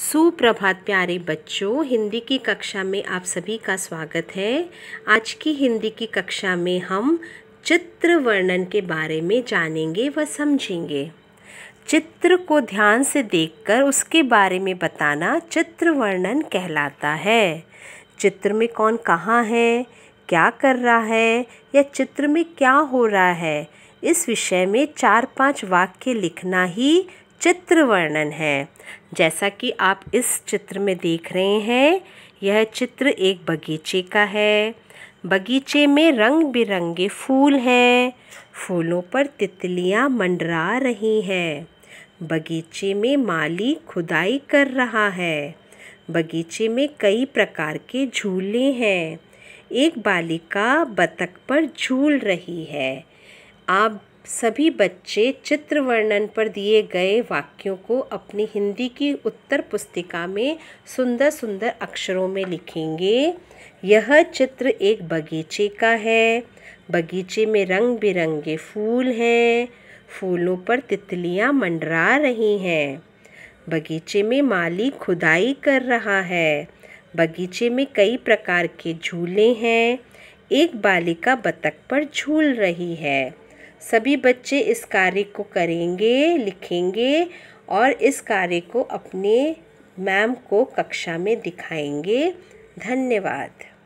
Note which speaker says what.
Speaker 1: सुप्रभात प्यारे बच्चों हिंदी की कक्षा में आप सभी का स्वागत है आज की हिंदी की कक्षा में हम चित्र वर्णन के बारे में जानेंगे व समझेंगे चित्र को ध्यान से देखकर उसके बारे में बताना चित्र वर्णन कहलाता है चित्र में कौन कहाँ है क्या कर रहा है या चित्र में क्या हो रहा है इस विषय में चार पांच वाक्य लिखना ही चित्र वर्णन है जैसा कि आप इस चित्र में देख रहे हैं यह चित्र एक बगीचे का है बगीचे में रंग बिरंगे फूल हैं फूलों पर तितलियां मंडरा रही हैं बगीचे में माली खुदाई कर रहा है बगीचे में कई प्रकार के झूले हैं एक बालिका बतख पर झूल रही है आप सभी बच्चे चित्र वर्णन पर दिए गए वाक्यों को अपनी हिंदी की उत्तर पुस्तिका में सुंदर सुंदर अक्षरों में लिखेंगे यह चित्र एक बगीचे का है बगीचे में रंग बिरंगे फूल हैं फूलों पर तितलियां मंडरा रही हैं बगीचे में माली खुदाई कर रहा है बगीचे में कई प्रकार के झूले हैं एक बालिका बतख पर झूल रही है सभी बच्चे इस कार्य को करेंगे लिखेंगे और इस कार्य को अपने मैम को कक्षा में दिखाएंगे धन्यवाद